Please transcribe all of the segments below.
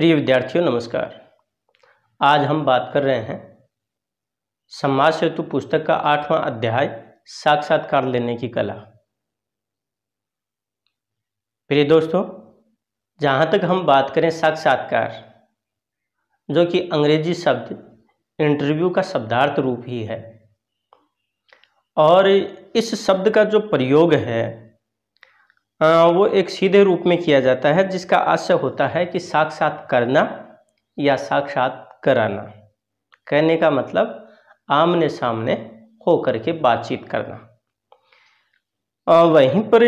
प्रिय विद्यार्थियों नमस्कार आज हम बात कर रहे हैं समाज सेतु पुस्तक का आठवां अध्याय साक्षात्कार लेने की कला प्रिय दोस्तों जहां तक हम बात करें साक्षात्कार जो कि अंग्रेजी शब्द इंटरव्यू का शब्दार्थ रूप ही है और इस शब्द का जो प्रयोग है वो एक सीधे रूप में किया जाता है जिसका आशय होता है कि साक्षात करना या साक्षात कराना कहने का मतलब आमने सामने होकर के बातचीत करना वहीं पर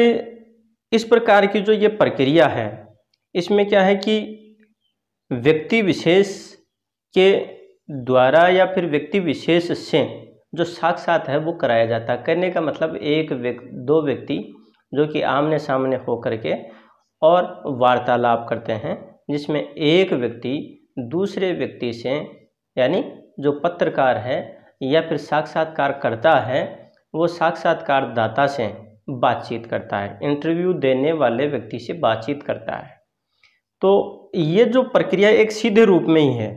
इस प्रकार की जो ये प्रक्रिया है इसमें क्या है कि व्यक्ति विशेष के द्वारा या फिर व्यक्ति विशेष से जो साक्षात है वो कराया जाता है कहने का मतलब एक व्यक्ति दो व्यक्ति जो कि आमने सामने होकर के और वार्तालाप करते हैं जिसमें एक व्यक्ति दूसरे व्यक्ति से यानी जो पत्रकार है या फिर साक्षात्कार करता है वो साक्षात्कारदाता से बातचीत करता है इंटरव्यू देने वाले व्यक्ति से बातचीत करता है तो ये जो प्रक्रिया एक सीधे रूप में ही है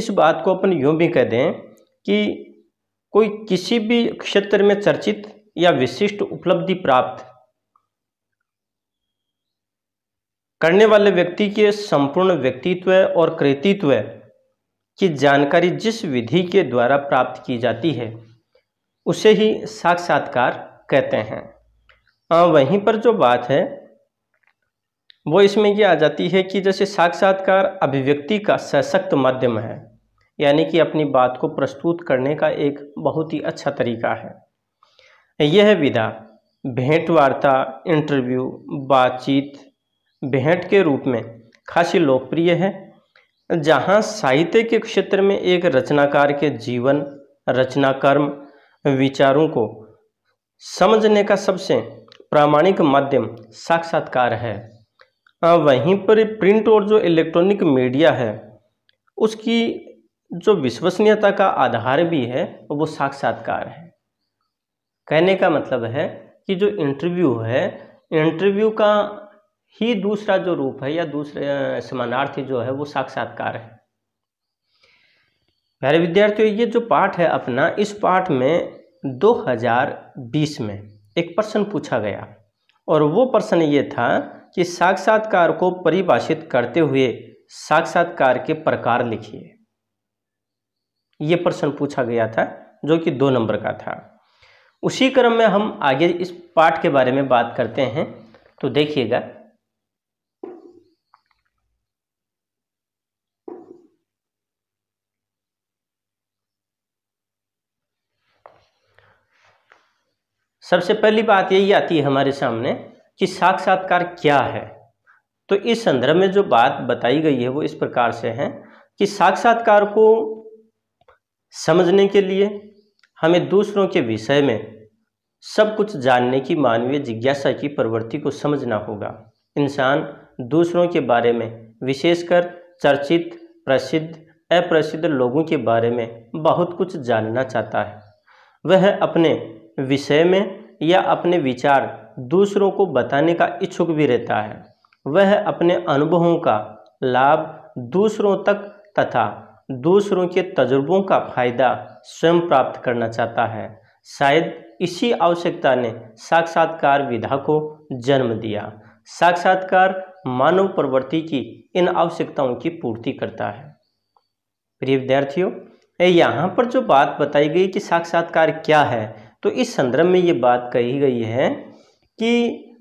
इस बात को अपन यूँ भी कह दें कि कोई किसी भी क्षेत्र में चर्चित या विशिष्ट उपलब्धि प्राप्त करने वाले व्यक्ति के संपूर्ण व्यक्तित्व और कृतित्व की जानकारी जिस विधि के द्वारा प्राप्त की जाती है उसे ही साक्षात्कार कहते हैं हाँ, वहीं पर जो बात है वो इसमें ये आ जाती है कि जैसे साक्षात्कार अभिव्यक्ति का सशक्त माध्यम है यानी कि अपनी बात को प्रस्तुत करने का एक बहुत ही अच्छा तरीका है यह विधा भेंट वार्ता इंटरव्यू बातचीत भेंट के रूप में खासी लोकप्रिय है जहाँ साहित्य के क्षेत्र में एक रचनाकार के जीवन रचनाकर्म विचारों को समझने का सबसे प्रामाणिक माध्यम साक्षात्कार है वहीं पर प्रिंट और जो इलेक्ट्रॉनिक मीडिया है उसकी जो विश्वसनीयता का आधार भी है वो साक्षात्कार है कहने का मतलब है कि जो इंटरव्यू है इंटरव्यू का ही दूसरा जो रूप है या दूसरे समानार्थी जो है वो साक्षात्कार है प्यारे विद्यार्थियों ये जो पाठ है अपना इस पाठ में 2020 में एक प्रश्न पूछा गया और वो प्रश्न ये था कि साक्षात्कार को परिभाषित करते हुए साक्षात्कार के प्रकार लिखिए ये प्रश्न पूछा गया था जो कि दो नंबर का था उसी क्रम में हम आगे इस पाठ के बारे में बात करते हैं तो देखिएगा सबसे पहली बात यही आती है हमारे सामने कि साक्षात्कार क्या है तो इस संदर्भ में जो बात बताई गई है वो इस प्रकार से है कि साक्षात्कार को समझने के लिए हमें दूसरों के विषय में सब कुछ जानने की मानवीय जिज्ञासा की प्रवृत्ति को समझना होगा इंसान दूसरों के बारे में विशेषकर चर्चित प्रसिद्ध अप्रसिद्ध लोगों के बारे में बहुत कुछ जानना चाहता है वह अपने विषय में या अपने विचार दूसरों को बताने का इच्छुक भी रहता है वह अपने अनुभवों का लाभ दूसरों तक तथा दूसरों के तजुर्बों का फायदा स्वयं प्राप्त करना चाहता है शायद इसी आवश्यकता ने साक्षात्कार विधा को जन्म दिया साक्षात्कार मानव प्रवृत्ति की इन आवश्यकताओं की पूर्ति करता है प्रिय विद्यार्थियों यहाँ पर जो बात बताई गई कि साक्षात्कार क्या है तो इस संदर्भ में ये बात कही गई है कि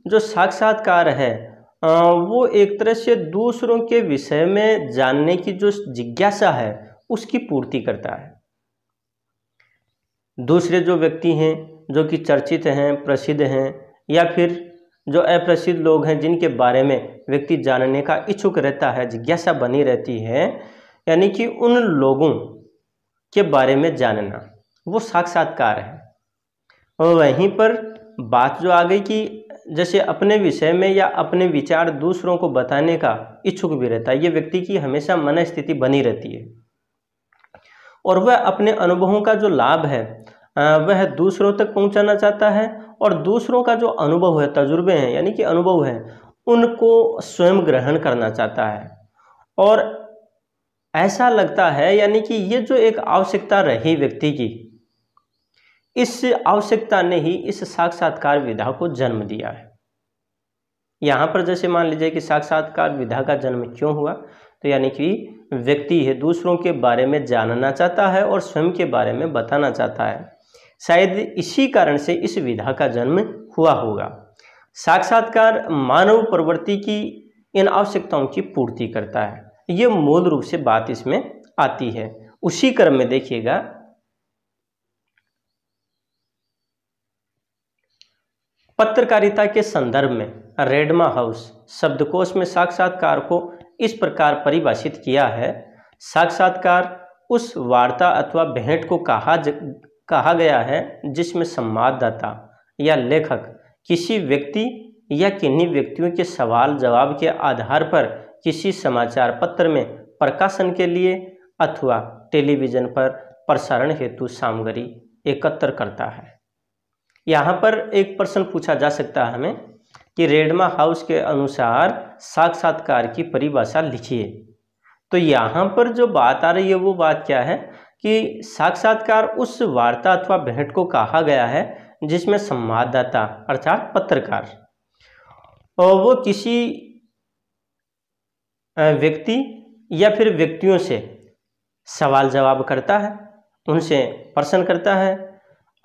जो साक्षात्कार है वो एक तरह से दूसरों के विषय में जानने की जो जिज्ञासा है उसकी पूर्ति करता है दूसरे जो व्यक्ति हैं जो कि चर्चित हैं प्रसिद्ध हैं या फिर जो अप्रसिद्ध लोग हैं जिनके बारे में व्यक्ति जानने का इच्छुक रहता है जिज्ञासा बनी रहती है यानी कि उन लोगों के बारे में जानना वो साक्षात्कार है और वहीं पर बात जो आ गई कि जैसे अपने विषय में या अपने विचार दूसरों को बताने का इच्छुक भी रहता है ये व्यक्ति की हमेशा मन स्थिति बनी रहती है और वह अपने अनुभवों का जो लाभ है वह दूसरों तक पहुंचाना चाहता है और दूसरों का जो अनुभव है तजुर्बे हैं यानी कि अनुभव है उनको स्वयं ग्रहण करना चाहता है और ऐसा लगता है यानी कि ये जो एक आवश्यकता रही व्यक्ति की इस आवश्यकता ने ही इस साक्षात्कार विधा को जन्म दिया है यहां पर जैसे मान लीजिए कि साक्षात्कार विधा का जन्म क्यों हुआ तो यानी कि व्यक्ति है दूसरों के बारे में जानना चाहता है और स्वयं के बारे में बताना चाहता है शायद इसी कारण से इस विधा का जन्म हुआ होगा साक्षात्कार मानव प्रवृत्ति की इन आवश्यकताओं की पूर्ति करता है ये मूल रूप से बात इसमें आती है उसी क्रम में देखिएगा पत्रकारिता के संदर्भ में रेडमा हाउस शब्दकोश में साक्षात्कार को इस प्रकार परिभाषित किया है साक्षात्कार उस वार्ता अथवा भेंट को कहा ज, कहा गया है जिसमें संवाददाता या लेखक किसी व्यक्ति या किन्हीं व्यक्तियों के सवाल जवाब के आधार पर किसी समाचार पत्र में प्रकाशन के लिए अथवा टेलीविज़न पर प्रसारण हेतु सामग्री एकत्र करता है यहाँ पर एक प्रश्न पूछा जा सकता है हमें कि रेडमा हाउस के अनुसार साक्षात्कार की परिभाषा लिखिए तो यहाँ पर जो बात आ रही है वो बात क्या है कि साक्षात्कार उस वार्ता अथवा भेंट को कहा गया है जिसमें संवाददाता अर्थात पत्रकार और वो किसी व्यक्ति या फिर व्यक्तियों से सवाल जवाब करता है उनसे प्रश्न करता है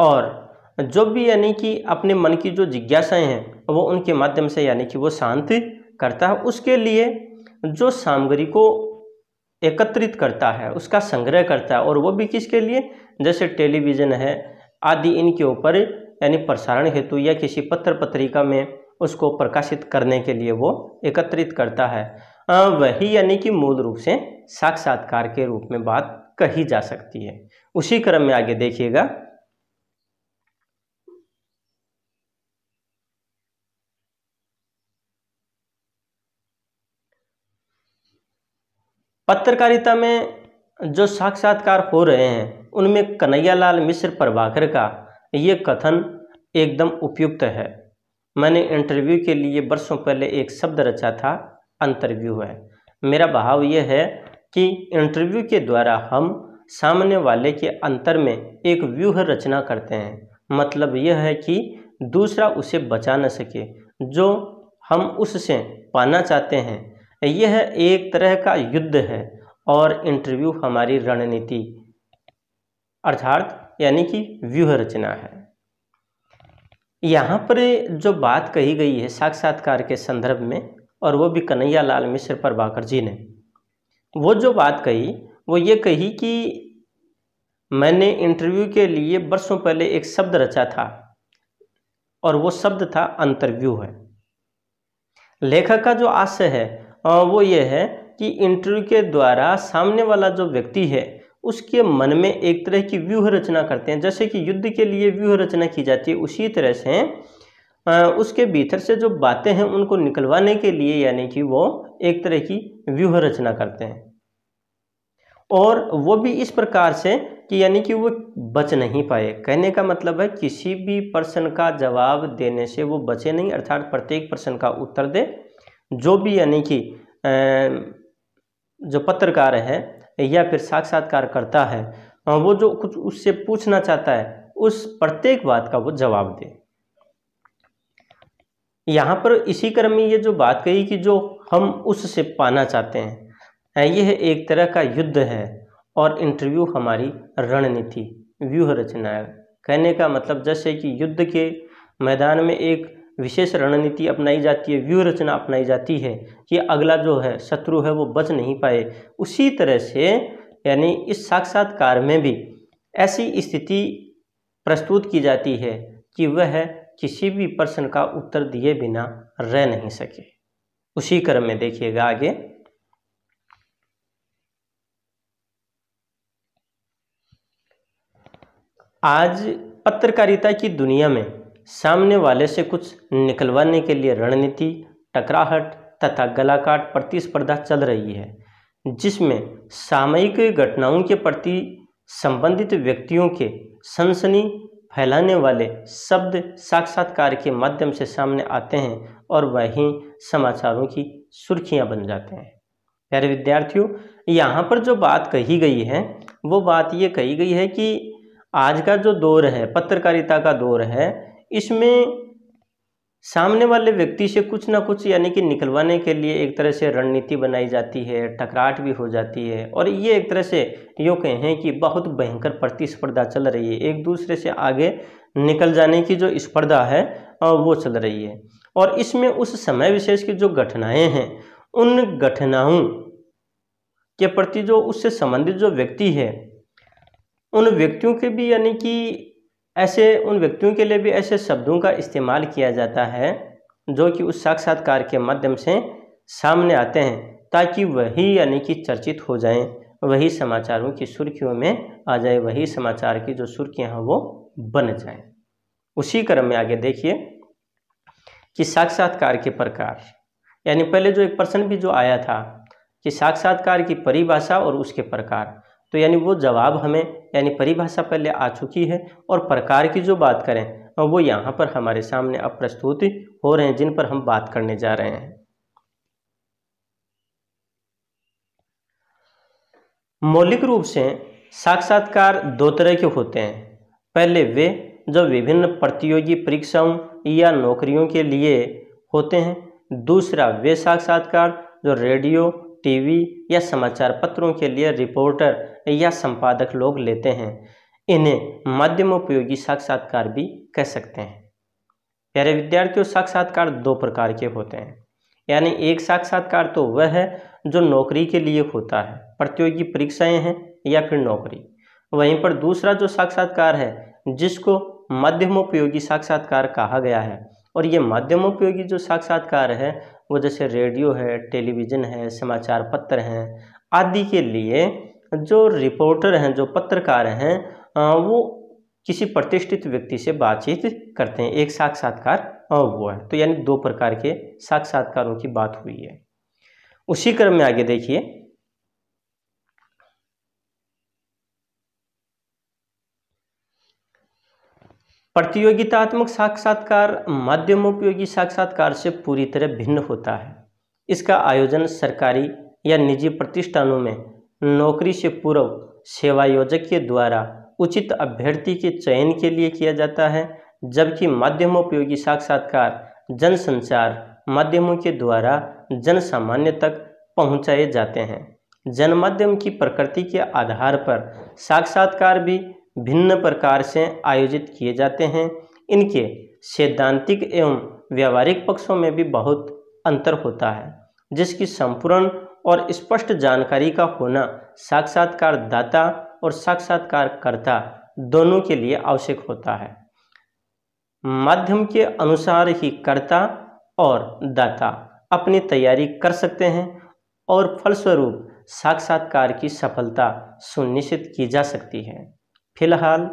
और जो भी यानी कि अपने मन की जो जिज्ञासाएं हैं वो उनके माध्यम से यानी कि वो शांत करता है उसके लिए जो सामग्री को एकत्रित करता है उसका संग्रह करता है और वो भी किसके लिए जैसे टेलीविज़न है आदि इनके ऊपर यानी प्रसारण हेतु या किसी पत्र पत्रिका में उसको प्रकाशित करने के लिए वो एकत्रित करता है वही यानी कि मूल रूप से साक्षात्कार के रूप में बात कही जा सकती है उसी क्रम में आगे देखिएगा पत्रकारिता में जो साक्षात्कार हो रहे हैं उनमें कन्हैयालाल मिश्र प्रभाकर का ये कथन एकदम उपयुक्त है मैंने इंटरव्यू के लिए वर्षों पहले एक शब्द रचा था अंतरव्यू है मेरा भाव यह है कि इंटरव्यू के द्वारा हम सामने वाले के अंतर में एक व्यूह रचना करते हैं मतलब यह है कि दूसरा उसे बचा न सके जो हम उससे पाना चाहते हैं यह एक तरह का युद्ध है और इंटरव्यू हमारी रणनीति अर्थात यानी कि व्यूह रचना है यहाँ पर जो बात कही गई है साक्षात्कार के संदर्भ में और वो भी कन्हैया लाल मिश्र प्रभाकर जी ने वो जो बात कही वो ये कही कि मैंने इंटरव्यू के लिए वर्षों पहले एक शब्द रचा था और वो शब्द था अंतरव्यू है लेखक का जो आशय है वो ये है कि इंटरव्यू के द्वारा सामने वाला जो व्यक्ति है उसके मन में एक तरह की व्यूह रचना करते हैं जैसे कि युद्ध के लिए व्यूह रचना की जाती है उसी तरह से उसके भीतर से जो बातें हैं उनको निकलवाने के लिए यानी कि वो एक तरह की व्यूह रचना करते हैं और वो भी इस प्रकार से कि यानी कि वो बच नहीं पाए कहने का मतलब है किसी भी प्रश्न का जवाब देने से वो बचे नहीं अर्थात प्रत्येक प्रश्न का उत्तर दे जो भी यानी कि जो पत्रकार है या फिर करता है वो जो कुछ उससे पूछना चाहता है उस प्रत्येक बात का वो जवाब दे यहाँ पर इसी क्रम में ये जो बात कही कि जो हम उससे पाना चाहते हैं यह एक तरह का युद्ध है और इंटरव्यू हमारी रणनीति व्यूह रचना है कहने का मतलब जैसे कि युद्ध के मैदान में एक विशेष रणनीति अपनाई जाती है व्यूहरचना अपनाई जाती है कि अगला जो है शत्रु है वो बच नहीं पाए उसी तरह से यानी इस साक्षात्कार में भी ऐसी स्थिति प्रस्तुत की जाती है कि वह किसी भी प्रश्न का उत्तर दिए बिना रह नहीं सके उसी क्रम में देखिएगा आगे आज पत्रकारिता की दुनिया में सामने वाले से कुछ निकलवाने के लिए रणनीति टकराहट तथा गलाकाट प्रतिस्पर्धा चल रही है जिसमें सामयिक घटनाओं के प्रति संबंधित व्यक्तियों के सनसनी फैलाने वाले शब्द साक्षात्कार के माध्यम से सामने आते हैं और वहीं समाचारों की सुर्खियां बन जाते हैं प्यारे विद्यार्थियों यहाँ पर जो बात कही गई है वो बात ये कही गई है कि आज का जो दौर है पत्रकारिता का दौर है इसमें सामने वाले व्यक्ति से कुछ ना कुछ यानी कि निकलवाने के लिए एक तरह से रणनीति बनाई जाती है टकराट भी हो जाती है और ये एक तरह से यो कहें कि बहुत भयंकर प्रतिस्पर्धा चल रही है एक दूसरे से आगे निकल जाने की जो स्पर्धा है वो चल रही है और इसमें उस समय विशेष की जो घटनाएँ हैं उन घटनाओं के प्रति जो उससे संबंधित जो व्यक्ति है उन व्यक्तियों के भी यानी कि ऐसे उन व्यक्तियों के लिए भी ऐसे शब्दों का इस्तेमाल किया जाता है जो कि उस साक्षात्कार के माध्यम से सामने आते हैं ताकि वही यानी कि चर्चित हो जाएं वही समाचारों की सुर्खियों में आ जाए वही समाचार की जो सुर्खियां हैं वो बन जाएं उसी क्रम में आगे देखिए कि साक्षात्कार के प्रकार यानी पहले जो एक प्रश्न भी जो आया था कि साक्षात्कार की परिभाषा और उसके प्रकार तो यानी वो जवाब हमें यानी परिभाषा पहले आ चुकी है और प्रकार की जो बात करें वो यहाँ पर हमारे सामने अब प्रस्तुत हो रहे हैं जिन पर हम बात करने जा रहे हैं मौलिक रूप से साक्षात्कार दो तरह के होते हैं पहले वे जो विभिन्न प्रतियोगी परीक्षाओं या नौकरियों के लिए होते हैं दूसरा वे साक्षात्कार जो रेडियो टीवी या समाचार पत्रों के लिए रिपोर्टर या संपादक लोग लेते हैं इन्हें उपयोगी साक्षात्कार भी कह सकते हैं प्यारे विद्यार्थियों साक्षात्कार दो प्रकार के होते हैं यानी एक साक्षात्कार तो वह है जो नौकरी के लिए होता है प्रतियोगी परीक्षाएं हैं या फिर नौकरी वहीं पर दूसरा जो साक्षात्कार है जिसको मध्यमोपयोगी साक्षात्कार कहा गया है और ये मध्यमोपयोगी जो साक्षात्कार है वो जैसे रेडियो है टेलीविज़न है समाचार पत्र हैं आदि के लिए जो रिपोर्टर हैं जो पत्रकार हैं वो किसी प्रतिष्ठित व्यक्ति से बातचीत करते हैं एक साक्षात्कार वो है तो यानी दो प्रकार के साक्षात्कारों की बात हुई है उसी क्रम में आगे देखिए प्रतियोगितात्मक साक्षात्कार माध्यम उपयोगी साक्षात्कार से पूरी तरह भिन्न होता है इसका आयोजन सरकारी या निजी प्रतिष्ठानों में नौकरी से पूर्व सेवायोजक के द्वारा उचित अभ्यर्थी के चयन के लिए किया जाता है जबकि माध्यमोपयोगी साक्षात्कार जनसंचार माध्यमों के द्वारा जन सामान्य तक पहुंचाए जाते हैं जनमाध्यम की प्रकृति के आधार पर साक्षात्कार भी भिन्न प्रकार से आयोजित किए जाते हैं इनके सैद्धांतिक एवं व्यावहारिक पक्षों में भी बहुत अंतर होता है जिसकी संपूर्ण और स्पष्ट जानकारी का होना साक्षात्कार दाता और साक्षात्कार कर्ता दोनों के लिए आवश्यक होता है माध्यम के अनुसार ही कर्ता और दाता अपनी तैयारी कर सकते हैं और फलस्वरूप साक्षात्कार की सफलता सुनिश्चित की जा सकती है फिलहाल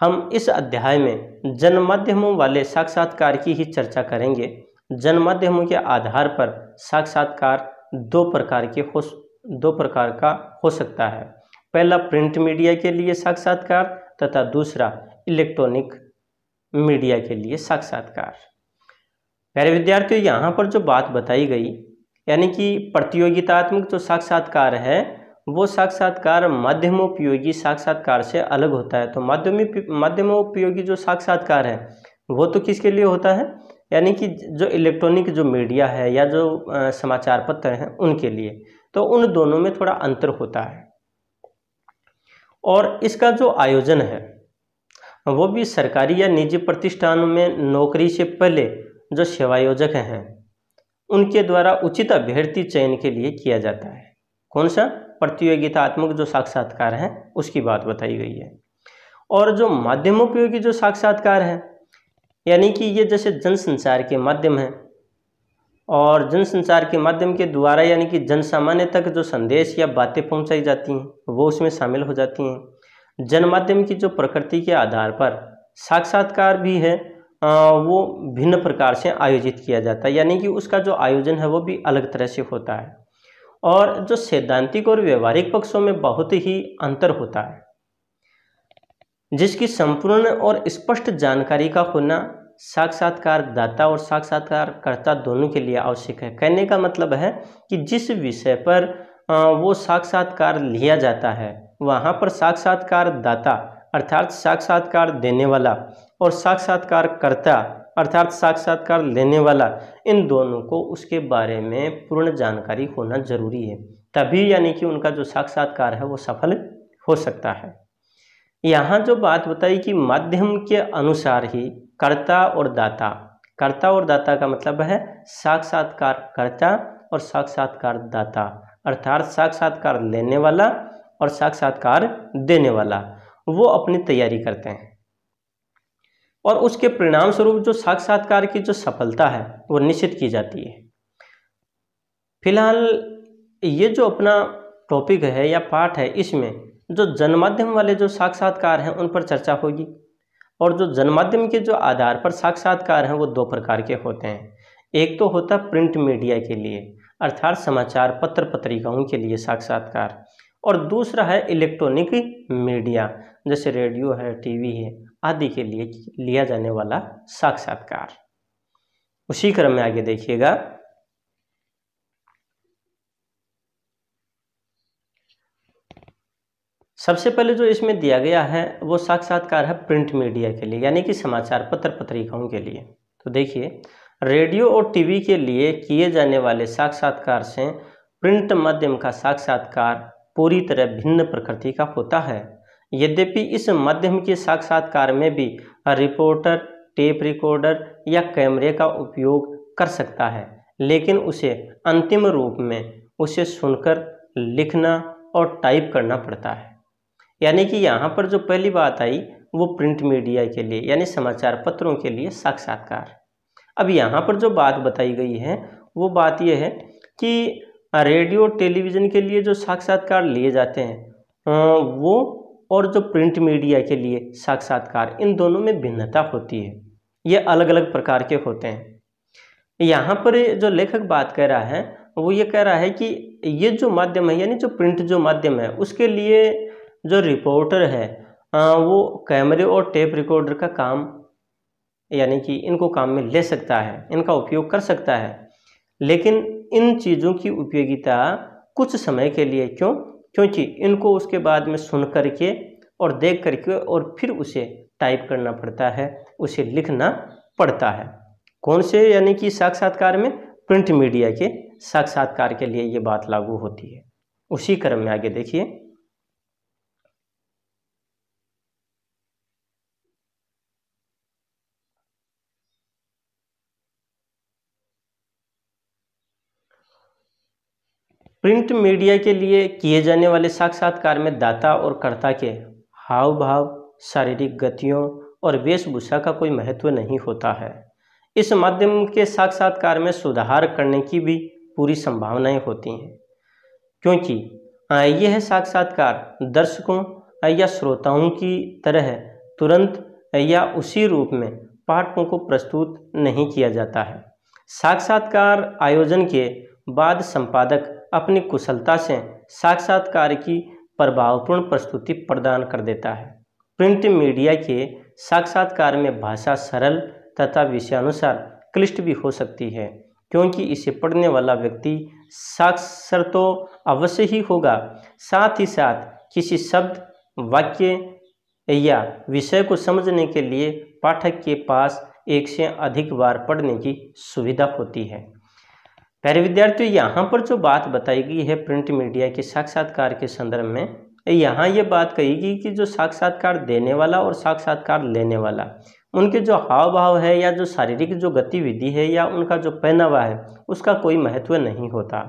हम इस अध्याय में जनमाध्यमों वाले साक्षात्कार की ही चर्चा करेंगे जनमाध्यमों के आधार पर साक्षात्कार दो प्रकार के हो दो प्रकार का हो सकता है पहला प्रिंट मीडिया के लिए साक्षात्कार तथा दूसरा इलेक्ट्रॉनिक मीडिया के लिए साक्षात्कार प्यारे विद्यार्थियों यहाँ पर जो बात बताई गई यानी कि प्रतियोगितात्मक जो साक्षात्कार है वो साक्षात्कार माध्यमोपयोगी साक्षात्कार से अलग होता है तो मध्यमी माध्यमोपयोगी जो साक्षात्कार है वो तो किसके लिए होता है यानी कि जो इलेक्ट्रॉनिक जो मीडिया है या जो समाचार पत्र हैं उनके लिए तो उन दोनों में थोड़ा अंतर होता है और इसका जो आयोजन है वो भी सरकारी या निजी प्रतिष्ठानों में नौकरी से पहले जो सेवायोजक हैं उनके द्वारा उचित अभ्यर्थी चयन के लिए किया जाता है कौन सा प्रतियोगितात्मक जो साक्षात्कार हैं उसकी बात बताई गई है और जो माध्यमोपयोगी जो साक्षात्कार है यानी कि ये जैसे जनसंचार के माध्यम है और जनसंचार के माध्यम के द्वारा यानी कि जनसामान्य तक जो संदेश या बातें पहुंचाई जाती हैं वो उसमें शामिल हो जाती हैं जनमाध्यम की जो प्रकृति के आधार पर साक्षात्कार भी है वो भिन्न प्रकार से आयोजित किया जाता है यानी कि उसका जो आयोजन है वो भी अलग तरह से होता है और जो सैद्धांतिक और व्यवहारिक पक्षों में बहुत ही अंतर होता है जिसकी संपूर्ण और स्पष्ट जानकारी का होना साक्षात्कार दाता और साक्षात्कार करता दोनों के लिए आवश्यक है कहने का मतलब है कि जिस विषय पर वो साक्षात्कार लिया जाता है वहाँ पर साक्षात्कार दाता अर्थात साक्षात्कार देने वाला और साक्षात्कार करता अर्थात साक्षात्कार लेने वाला इन दोनों को उसके बारे में पूर्ण जानकारी होना जरूरी है तभी यानी कि उनका जो साक्षात्कार है वो सफल हो सकता है यहाँ जो बात बताई कि माध्यम के अनुसार ही कर्ता और दाता कर्ता और दाता का मतलब है साक्षात्कार कर्ता और साक्षात्कार दाता अर्थात साक्षात्कार लेने वाला और साक्षात्कार देने वाला वो अपनी तैयारी करते हैं और उसके परिणाम स्वरूप जो साक्षात्कार की जो सफलता है वो निश्चित की जाती है फिलहाल ये जो अपना टॉपिक है या पाठ है इसमें जो जनमाध्यम वाले जो साक्षात्कार हैं उन पर चर्चा होगी और जो जनमाध्यम के जो आधार पर साक्षात्कार हैं वो दो प्रकार के होते हैं एक तो होता है प्रिंट मीडिया के लिए अर्थात समाचार पत्र पत्रिकाओं के लिए साक्षात्कार और दूसरा है इलेक्ट्रॉनिक मीडिया जैसे रेडियो है टीवी है आदि के लिए लिया जाने वाला साक्षात्कार उसी क्रम में आगे देखिएगा सबसे पहले जो इसमें दिया गया है वो साक्षात्कार है प्रिंट मीडिया के लिए यानी कि समाचार पत्र पत्रिकाओं के लिए तो देखिए रेडियो और टीवी के लिए किए जाने वाले साक्षात्कार से प्रिंट माध्यम का साक्षात्कार पूरी तरह भिन्न प्रकृति का होता है यद्यपि इस माध्यम के साक्षात्कार में भी रिपोर्टर टेप रिकॉर्डर या कैमरे का उपयोग कर सकता है लेकिन उसे अंतिम रूप में उसे सुनकर लिखना और टाइप करना पड़ता है यानी कि यहाँ पर जो पहली बात आई वो प्रिंट मीडिया के लिए यानी समाचार पत्रों के लिए साक्षात्कार अब यहाँ पर जो बात बताई गई है वो बात यह है कि रेडियो टेलीविज़न के लिए जो साक्षात्कार लिए जाते हैं वो और जो प्रिंट मीडिया के लिए साक्षात्कार इन दोनों में भिन्नता होती है ये अलग अलग प्रकार के होते हैं यहाँ पर जो लेखक बात कह रहा है वो ये कह रहा है कि ये जो माध्यम है यानी जो प्रिंट जो माध्यम है उसके लिए जो रिपोर्टर है वो कैमरे और टेप रिकॉर्डर का काम यानी कि इनको काम में ले सकता है इनका उपयोग कर सकता है लेकिन इन चीज़ों की उपयोगिता कुछ समय के लिए क्यों क्योंकि इनको उसके बाद में सुन करके और देख करके और फिर उसे टाइप करना पड़ता है उसे लिखना पड़ता है कौन से यानी कि साक्षात्कार में प्रिंट मीडिया के साक्षात्कार के लिए ये बात लागू होती है उसी क्रम में आगे देखिए प्रिंट मीडिया के लिए किए जाने वाले साक्षात्कार में दाता और कर्ता के हाव भाव शारीरिक गतियों और वेशभूषा का कोई महत्व नहीं होता है इस माध्यम के साक्षात्कार में सुधार करने की भी पूरी संभावनाएं होती हैं क्योंकि यह साक्षात्कार दर्शकों या श्रोताओं की तरह तुरंत या उसी रूप में पाठकों को प्रस्तुत नहीं किया जाता है साक्षात्कार आयोजन के बाद संपादक अपनी कुशलता से साक्षात्कार की प्रभावपूर्ण प्रस्तुति प्रदान कर देता है प्रिंट मीडिया के साक्षात्कार में भाषा सरल तथा विषयानुसार क्लिष्ट भी हो सकती है क्योंकि इसे पढ़ने वाला व्यक्ति साक्षर तो अवश्य ही होगा साथ ही साथ किसी शब्द वाक्य या विषय को समझने के लिए पाठक के पास एक से अधिक बार पढ़ने की सुविधा होती है प्यारे विद्यार्थियों यहाँ पर जो बात बताई गई है प्रिंट मीडिया के साक्षात्कार के संदर्भ में यहाँ ये बात कही गई कि जो साक्षात्कार देने वाला और साक्षात्कार लेने वाला उनके जो हाव भाव है या जो शारीरिक जो गतिविधि है या उनका जो पहनावा है उसका कोई महत्व नहीं होता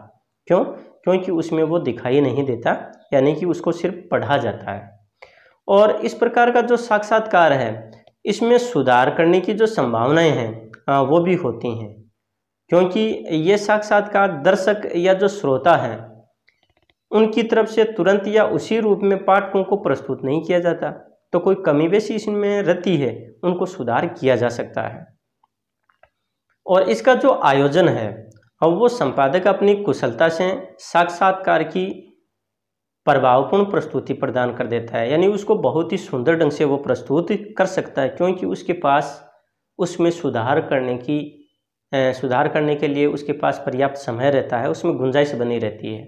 क्यों क्योंकि उसमें वो दिखाई नहीं देता यानी कि उसको सिर्फ पढ़ा जाता है और इस प्रकार का जो साक्षात्कार है इसमें सुधार करने की जो संभावनाएं हैं वो भी होती हैं क्योंकि ये साक्षात्कार दर्शक या जो श्रोता हैं उनकी तरफ से तुरंत या उसी रूप में पाठकों को प्रस्तुत नहीं किया जाता तो कोई कमी बेसी इसमें रहती है उनको सुधार किया जा सकता है और इसका जो आयोजन है अब वो संपादक अपनी कुशलता से साक्षात्कार की प्रभावपूर्ण प्रस्तुति प्रदान कर देता है यानी उसको बहुत ही सुंदर ढंग से वो प्रस्तुत कर सकता है क्योंकि उसके पास उसमें सुधार करने की सुधार करने के लिए उसके पास पर्याप्त समय रहता है उसमें गुंजाइश बनी रहती है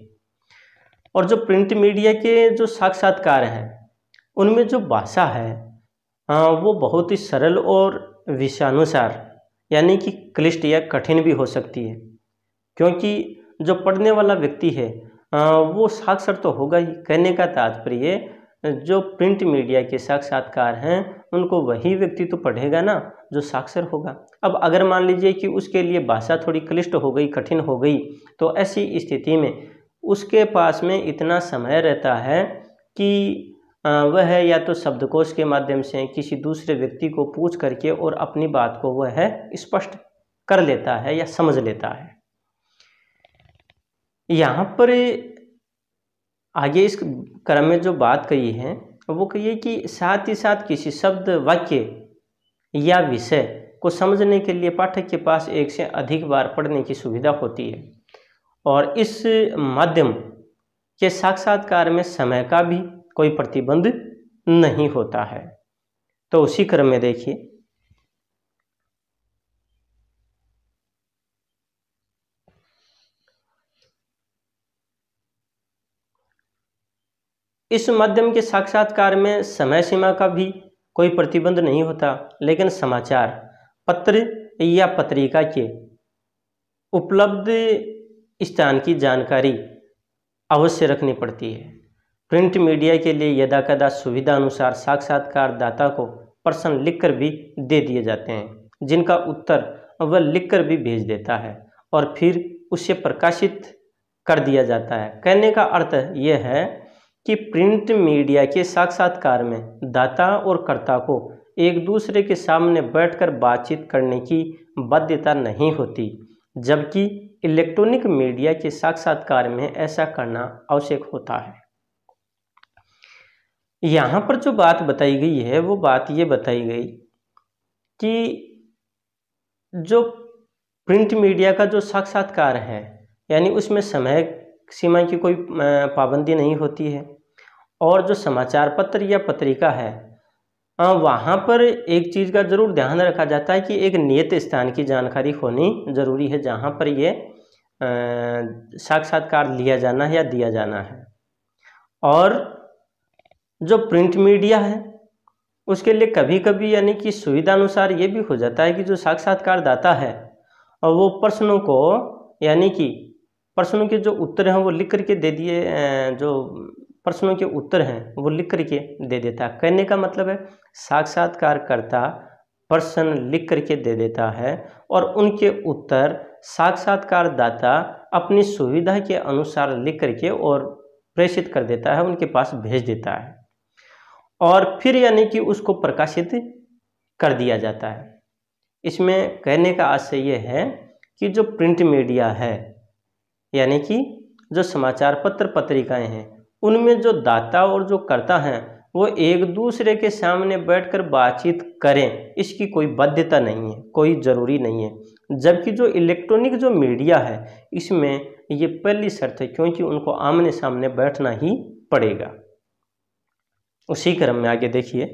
और जो प्रिंट मीडिया के जो साक्षात्कार हैं उनमें जो भाषा है वो बहुत ही सरल और विषयानुसार यानी कि क्लिष्ट या कठिन भी हो सकती है क्योंकि जो पढ़ने वाला व्यक्ति है वो साक्षर तो होगा ही कहने का तात्पर्य जो प्रिंट मीडिया के साक्षात्कार हैं उनको वही व्यक्ति तो पढ़ेगा ना जो साक्षर होगा अब अगर मान लीजिए कि उसके लिए भाषा थोड़ी क्लिष्ट हो गई कठिन हो गई तो ऐसी स्थिति में उसके पास में इतना समय रहता है कि वह या तो शब्दकोश के माध्यम से किसी दूसरे व्यक्ति को पूछ करके और अपनी बात को वह स्पष्ट कर लेता है या समझ लेता है यहाँ पर आगे इस क्रम में जो बात कही है वो कही है कि साथ ही साथ किसी शब्द वाक्य या विषय को समझने के लिए पाठक के पास एक से अधिक बार पढ़ने की सुविधा होती है और इस माध्यम के साक्षात्कार में समय का भी कोई प्रतिबंध नहीं होता है तो उसी क्रम में देखिए इस माध्यम के साक्षात्कार में समय सीमा का भी कोई प्रतिबंध नहीं होता लेकिन समाचार पत्र या पत्रिका के उपलब्ध स्थान की जानकारी अवश्य रखनी पड़ती है प्रिंट मीडिया के लिए यदाकदा सुविधा अनुसार साक्षात्कार दाता को प्रश्न लिखकर भी दे दिए जाते हैं जिनका उत्तर वह लिखकर भी भेज देता है और फिर उसे प्रकाशित कर दिया जाता है कहने का अर्थ यह है कि प्रिंट मीडिया के साक्षात्कार में दाता और कर्ता को एक दूसरे के सामने बैठकर बातचीत करने की बाध्यता नहीं होती जबकि इलेक्ट्रॉनिक मीडिया के साक्षात्कार में ऐसा करना आवश्यक होता है यहाँ पर जो बात बताई गई है वो बात ये बताई गई कि जो प्रिंट मीडिया का जो साक्षात्कार है यानी उसमें समय सीमा की कोई पाबंदी नहीं होती है और जो समाचार पत्र या पत्रिका है वहाँ पर एक चीज़ का ज़रूर ध्यान रखा जाता है कि एक नियत स्थान की जानकारी होनी ज़रूरी है जहाँ पर ये साक्षात्कार लिया जाना है या दिया जाना है और जो प्रिंट मीडिया है उसके लिए कभी कभी यानी कि सुविधा अनुसार ये भी हो जाता है कि जो साक्षात्कार दाता है और वो प्रश्नों को यानी कि प्रश्नों के जो उत्तर हैं वो लिख करके दे दिए जो प्रश्नों के उत्तर हैं वो लिख करके दे देता है कहने का मतलब है साक्षात्कारकर्ता प्रश्न लिख करके दे देता है और उनके उत्तर साक्षात्कारदाता अपनी सुविधा के अनुसार लिख करके और प्रेषित कर देता है उनके पास भेज देता है और फिर यानी कि उसको प्रकाशित कर दिया जाता है इसमें कहने का आशय यह है कि जो प्रिंट मीडिया है यानी कि जो समाचार पत्र पत्रिकाएं हैं उनमें जो दाता और जो कर्ता हैं वो एक दूसरे के सामने बैठकर बातचीत करें इसकी कोई बाध्यता नहीं है कोई ज़रूरी नहीं है जबकि जो इलेक्ट्रॉनिक जो मीडिया है इसमें ये पहली शर्त है क्योंकि उनको आमने सामने बैठना ही पड़ेगा उसी क्रम में आगे देखिए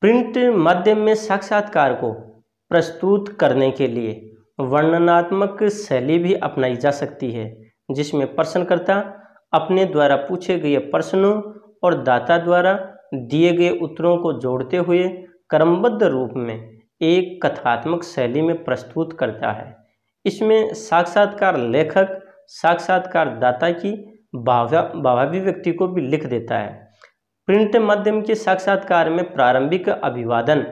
प्रिंट माध्यम में साक्षात्कार को प्रस्तुत करने के लिए वर्णनात्मक शैली भी अपनाई जा सकती है जिसमें प्रश्नकर्ता अपने द्वारा पूछे गए प्रश्नों और दाता द्वारा दिए गए उत्तरों को जोड़ते हुए क्रमबद्ध रूप में एक कथात्मक शैली में प्रस्तुत करता है इसमें साक्षात्कार लेखक साक्षात्कार दाता की भावाभिव्यक्ति को भी लिख देता है प्रिंट माध्यम के साक्षात्कार में प्रारंभिक अभिवादन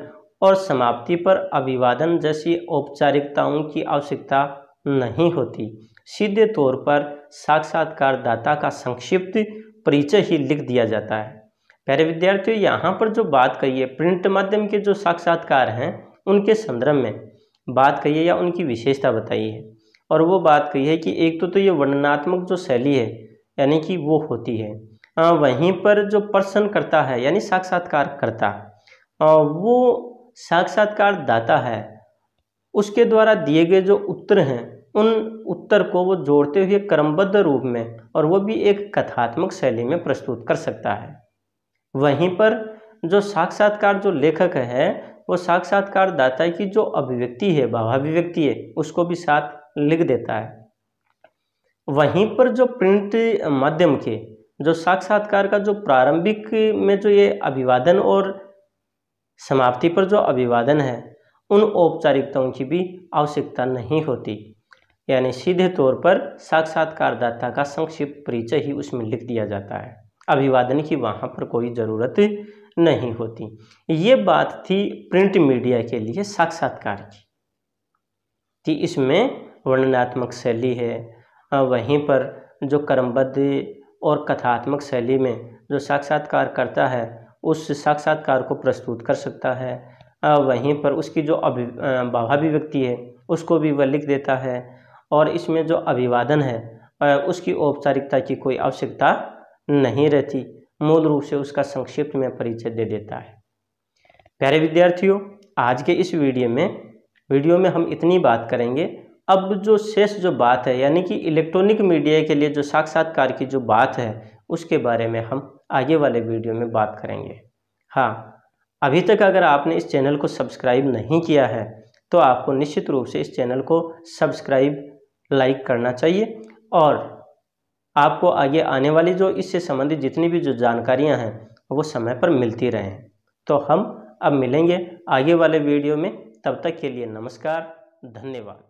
और समाप्ति पर अभिवादन जैसी औपचारिकताओं की आवश्यकता नहीं होती सीधे तौर पर साक्षात्कार दाता का संक्षिप्त परिचय ही लिख दिया जाता है प्यारे विद्यार्थियों यहाँ पर जो बात कही है प्रिंट माध्यम के जो साक्षात्कार हैं उनके संदर्भ में बात कही है या उनकी विशेषता बताई है और वो बात कही है कि एक तो तो ये वर्णनात्मक जो शैली है यानी कि वो होती है वहीं पर जो पर्सन करता है यानी साक्षात्कार करता वो साक्षात्कार दाता है उसके द्वारा दिए गए जो उत्तर हैं उन उत्तर को वो जोड़ते हुए क्रमबद्ध रूप में और वो भी एक कथात्मक शैली में प्रस्तुत कर सकता है वहीं पर जो साक्षात्कार जो लेखक है वो साक्षात्कार दाता की जो अभिव्यक्ति है भावाभिव्यक्ति है उसको भी साथ लिख देता है वहीं पर जो प्रिंट माध्यम के जो साक्षात्कार का जो प्रारंभिक में जो ये अभिवादन और समाप्ति पर जो अभिवादन है उन औपचारिकताओं की भी आवश्यकता नहीं होती यानी सीधे तौर पर साक्षात्कारदाता का संक्षिप्त परिचय ही उसमें लिख दिया जाता है अभिवादन की वहाँ पर कोई ज़रूरत नहीं होती ये बात थी प्रिंट मीडिया के लिए साक्षात्कार की कि इसमें वर्णनात्मक शैली है वहीं पर जो क्रमबद्ध और कथात्मक शैली में जो साक्षात्कार करता है उस साक्षात्कार को प्रस्तुत कर सकता है वहीं पर उसकी जो अभि भावाभिव्यक्ति है उसको भी वह लिख देता है और इसमें जो अभिवादन है उसकी औपचारिकता की कोई आवश्यकता नहीं रहती मूल रूप से उसका संक्षिप्त में परिचय दे देता है प्यारे विद्यार्थियों आज के इस वीडियो में वीडियो में हम इतनी बात करेंगे अब जो शेष जो बात है यानी कि इलेक्ट्रॉनिक मीडिया के लिए जो साक्षात्कार की जो बात है उसके बारे में हम आगे वाले वीडियो में बात करेंगे हाँ अभी तक अगर आपने इस चैनल को सब्सक्राइब नहीं किया है तो आपको निश्चित रूप से इस चैनल को सब्सक्राइब लाइक करना चाहिए और आपको आगे आने वाली जो इससे संबंधित जितनी भी जो जानकारियां हैं वो समय पर मिलती रहें तो हम अब मिलेंगे आगे वाले वीडियो में तब तक के लिए नमस्कार धन्यवाद